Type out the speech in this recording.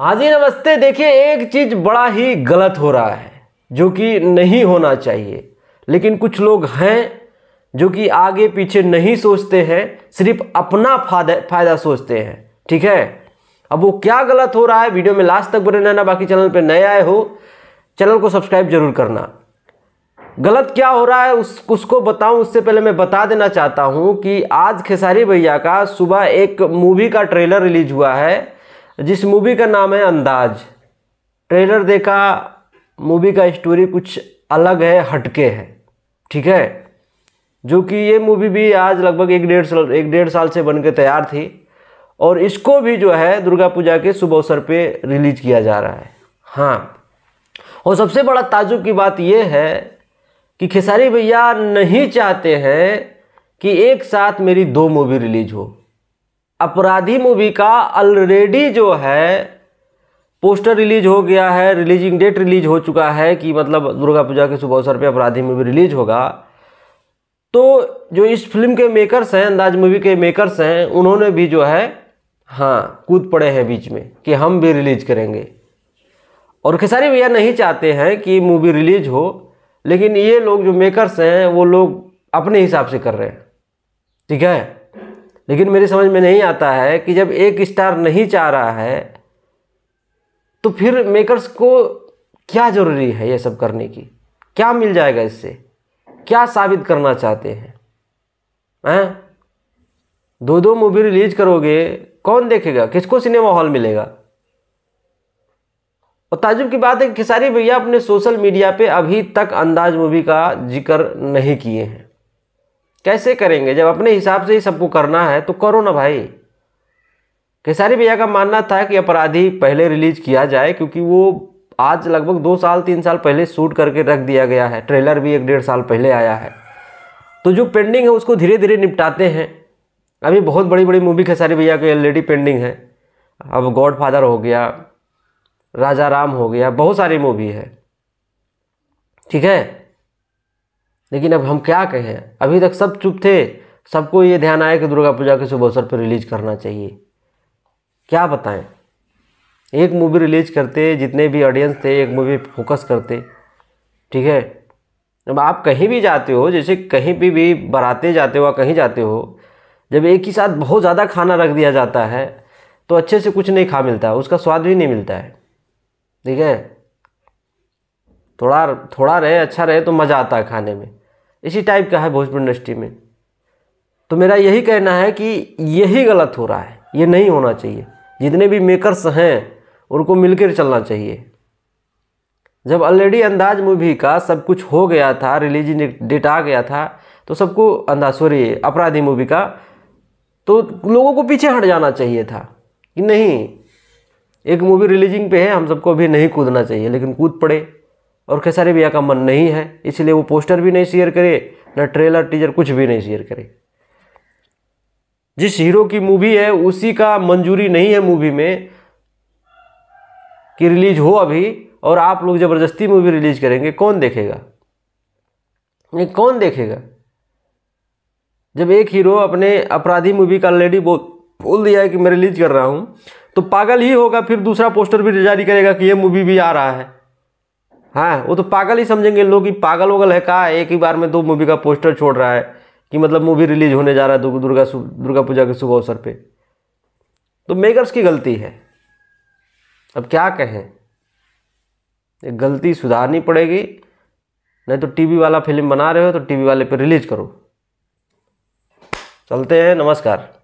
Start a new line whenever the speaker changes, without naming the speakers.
हाजी नमस्ते देखिए एक चीज़ बड़ा ही गलत हो रहा है जो कि नहीं होना चाहिए लेकिन कुछ लोग हैं जो कि आगे पीछे नहीं सोचते हैं सिर्फ अपना फायदा फायदा सोचते हैं ठीक है अब वो क्या गलत हो रहा है वीडियो में लास्ट तक बने रहना बाकी चैनल पर नए आए हो चैनल को सब्सक्राइब जरूर करना गलत क्या हो रहा है उस उसको बताऊं उससे पहले मैं बता देना चाहता हूं कि आज खेसारी भैया का सुबह एक मूवी का ट्रेलर रिलीज हुआ है जिस मूवी का नाम है अंदाज ट्रेलर देखा मूवी का स्टोरी कुछ अलग है हटके है ठीक है जो कि ये मूवी भी आज लगभग एक डेढ़ साल एक डेढ़ साल से बनकर तैयार थी और इसको भी जो है दुर्गा पूजा के शुभ अवसर पे रिलीज किया जा रहा है हाँ और सबसे बड़ा ताजुब की बात यह है कि खेसारी भैया नहीं चाहते हैं कि एक साथ मेरी दो मूवी रिलीज हो अपराधी मूवी का ऑलरेडी जो है पोस्टर रिलीज हो गया है रिलीजिंग डेट रिलीज हो चुका है कि मतलब दुर्गा पूजा के शुभ अवसर पर अपराधी मूवी रिलीज होगा तो जो इस फिल्म के मेकर्स हैं अंदाज मूवी के मेकर्स हैं उन्होंने भी जो है हाँ कूद पड़े हैं बीच में कि हम भी रिलीज करेंगे और खेसारी भैया नहीं चाहते हैं कि मूवी रिलीज हो लेकिन ये लोग जो मेकर्स हैं वो लोग अपने हिसाब से कर रहे हैं ठीक है लेकिन मेरी समझ में नहीं आता है कि जब एक स्टार नहीं चाह रहा है तो फिर मेकर्स को क्या ज़रूरी है ये सब करने की क्या मिल जाएगा इससे क्या साबित करना चाहते हैं हैं दो दो मूवी रिलीज करोगे कौन देखेगा किसको सिनेमा हॉल मिलेगा और ताजुब की बात है कि सारी भैया अपने सोशल मीडिया पे अभी तक अंदाज मूवी का जिक्र नहीं किए हैं कैसे करेंगे जब अपने हिसाब से ही सबको करना है तो करो ना भाई खेसारी भैया का मानना था कि अपराधी पहले रिलीज किया जाए क्योंकि वो आज लगभग दो साल तीन साल पहले शूट करके रख दिया गया है ट्रेलर भी एक डेढ़ साल पहले आया है तो जो पेंडिंग है उसको धीरे धीरे निपटाते हैं अभी बहुत बड़ी बड़ी मूवी खेसारी भैया की ऑलरेडी पेंडिंग है अब गॉड फादर हो गया राजा राम हो गया बहुत सारी मूवी है ठीक है लेकिन अब हम क्या कहें अभी तक सब चुप थे सबको ये ध्यान आया कि दुर्गा पूजा के शुभ अवसर पर रिलीज करना चाहिए क्या बताएं एक मूवी रिलीज करते जितने भी ऑडियंस थे एक मूवी फोकस करते ठीक है अब आप कहीं भी जाते हो जैसे कहीं भी भी बराते जाते हो कहीं जाते हो जब एक ही साथ बहुत ज़्यादा खाना रख दिया जाता है तो अच्छे से कुछ नहीं खा मिलता उसका स्वाद भी नहीं मिलता है ठीक है थोड़ा थोड़ा रहे अच्छा रहे तो मज़ा आता है खाने में इसी टाइप का है भोजपुर इंडस्ट्री में तो मेरा यही कहना है कि यही गलत हो रहा है ये नहीं होना चाहिए जितने भी मेकर्स हैं उनको मिलकर चलना चाहिए जब ऑलरेडी अंदाज मूवी का सब कुछ हो गया था रिलीज डेट आ गया था तो सबको अंदाज सॉरी अपराधी मूवी का तो लोगों को पीछे हट जाना चाहिए था कि नहीं एक मूवी रिलीजिंग पे है हम सबको अभी नहीं कूदना चाहिए लेकिन कूद पड़े और खेसारी भैया का मन नहीं है इसलिए वो पोस्टर भी नहीं शेयर करे ना ट्रेलर टीजर कुछ भी नहीं शेयर करे जिस हीरो की मूवी है उसी का मंजूरी नहीं है मूवी में कि रिलीज हो अभी और आप लोग ज़बरदस्ती मूवी रिलीज करेंगे कौन देखेगा नहीं कौन देखेगा जब एक हीरो अपने अपराधी मूवी का ऑलरेडी बोल बोल दिया है कि मैं रिलीज कर रहा हूँ तो पागल ही होगा फिर दूसरा पोस्टर भी जारी करेगा कि ये मूवी भी आ रहा है हाँ वो तो पागल ही समझेंगे लोग कि पागल वगल है कहा एक ही बार में दो मूवी का पोस्टर छोड़ रहा है कि मतलब मूवी रिलीज होने जा रहा है दुर्गा दुर्गा पूजा के शुभ अवसर पे तो मेकर्स की गलती है अब क्या कहें गलती सुधारनी पड़ेगी नहीं तो टीवी वाला फिल्म बना रहे हो तो टीवी वाले पे रिलीज करो चलते हैं नमस्कार